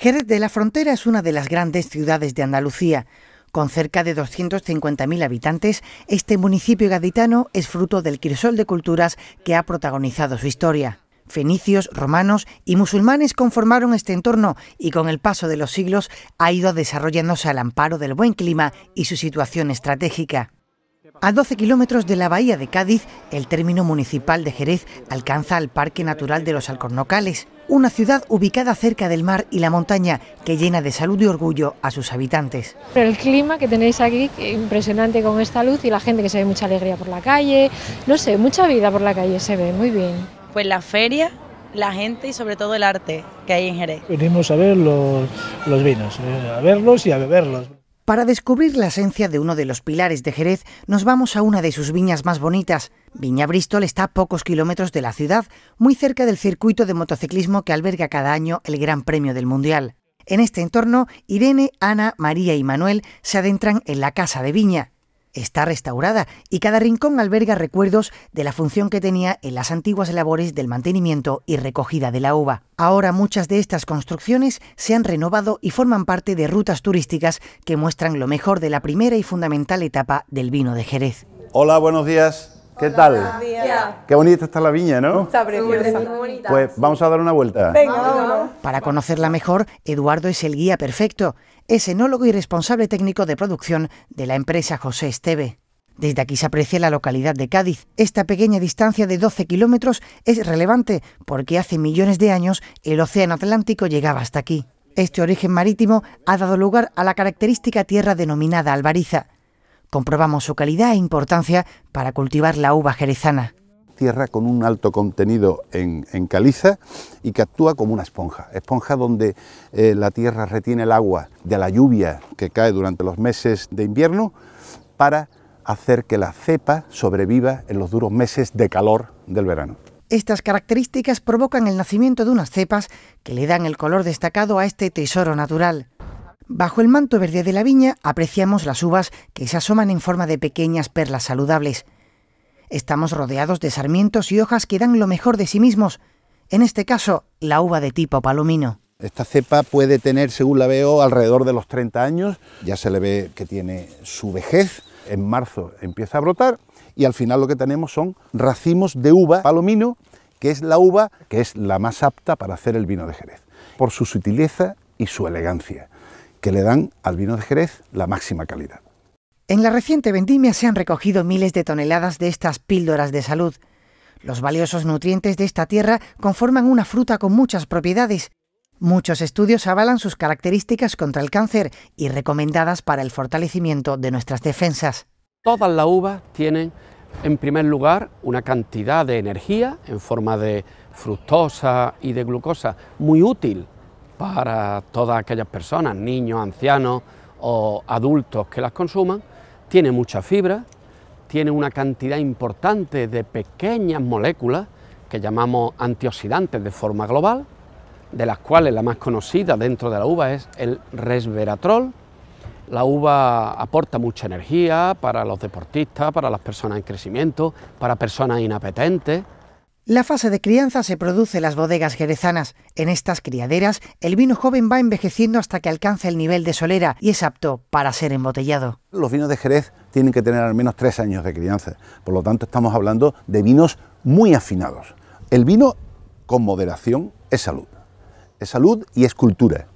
Jerez de la Frontera es una de las grandes ciudades de Andalucía. Con cerca de 250.000 habitantes, este municipio gaditano es fruto del crisol de culturas que ha protagonizado su historia. Fenicios, romanos y musulmanes conformaron este entorno y con el paso de los siglos ha ido desarrollándose al amparo del buen clima y su situación estratégica. A 12 kilómetros de la bahía de Cádiz, el término municipal de Jerez alcanza al Parque Natural de los Alcornocales una ciudad ubicada cerca del mar y la montaña que llena de salud y orgullo a sus habitantes. El clima que tenéis aquí, impresionante con esta luz y la gente que se ve mucha alegría por la calle, no sé, mucha vida por la calle se ve, muy bien. Pues la feria, la gente y sobre todo el arte que hay en Jerez. Venimos a ver los, los vinos, eh, a verlos y a beberlos. Para descubrir la esencia de uno de los pilares de Jerez, nos vamos a una de sus viñas más bonitas. Viña Bristol está a pocos kilómetros de la ciudad, muy cerca del circuito de motociclismo que alberga cada año el Gran Premio del Mundial. En este entorno, Irene, Ana, María y Manuel se adentran en la Casa de Viña está restaurada y cada rincón alberga recuerdos de la función que tenía en las antiguas labores del mantenimiento y recogida de la uva. Ahora muchas de estas construcciones se han renovado y forman parte de rutas turísticas que muestran lo mejor de la primera y fundamental etapa del vino de Jerez. Hola, buenos días. ¿Qué tal? Qué bonita está la viña, ¿no? Está preciosa. Muy bonita. Pues vamos a dar una vuelta. Venga, Para conocerla mejor, Eduardo es el guía perfecto. Es enólogo y responsable técnico de producción de la empresa José Esteve. Desde aquí se aprecia la localidad de Cádiz. Esta pequeña distancia de 12 kilómetros es relevante porque hace millones de años el Océano Atlántico llegaba hasta aquí. Este origen marítimo ha dado lugar a la característica tierra denominada Albariza. Comprobamos su calidad e importancia para cultivar la uva jerezana. Tierra con un alto contenido en, caliza y que actúa como una esponja. Esponja donde eh, la tierra retiene el agua de la lluvia que cae durante los meses de invierno para hacer que la cepa sobreviva en los duros meses de calor del verano. Estas características provocan el nacimiento de unas cepas que le dan el color destacado a este tesoro natural. Bajo el manto verde de la viña apreciamos las uvas que se asoman en forma de pequeñas perlas saludables. Estamos rodeados de sarmientos y hojas que dan lo mejor de sí mismos, en este caso la uva de tipo palomino. Esta cepa puede tener, según la veo, alrededor de los 30 años. Ya se le ve que tiene su vejez. En marzo empieza a brotar y al final lo que tenemos son racimos de uva palomino, que es la uva que es la más apta para hacer el vino de Jerez, por su sutileza y su elegancia que le dan al vino de Jerez la máxima calidad. En la reciente vendimia se han recogido miles de toneladas de estas píldoras de salud. Los valiosos nutrientes de esta tierra conforman una fruta con muchas propiedades. Muchos estudios avalan sus características contra el cáncer y recomendadas para el fortalecimiento de nuestras defensas. Todas las uvas tienen, en primer lugar, una cantidad de energía en forma de fructosa y de glucosa muy útil para todas aquellas personas, niños, ancianos o adultos que las consuman, tiene mucha fibra, tiene una cantidad importante de pequeñas moléculas que llamamos antioxidantes de forma global, de las cuales la más conocida dentro de la uva es el resveratrol. La uva aporta mucha energía para los deportistas, para las personas en crecimiento, para personas inapetentes, la fase de crianza se produce en las bodegas jerezanas. En estas criaderas, el vino joven va envejeciendo hasta que alcanza el nivel de solera y es apto para ser embotellado. Los vinos de Jerez tienen que tener al menos tres años de crianza, por lo tanto estamos hablando de vinos muy afinados. El vino, con moderación, es salud. Es salud y es cultura.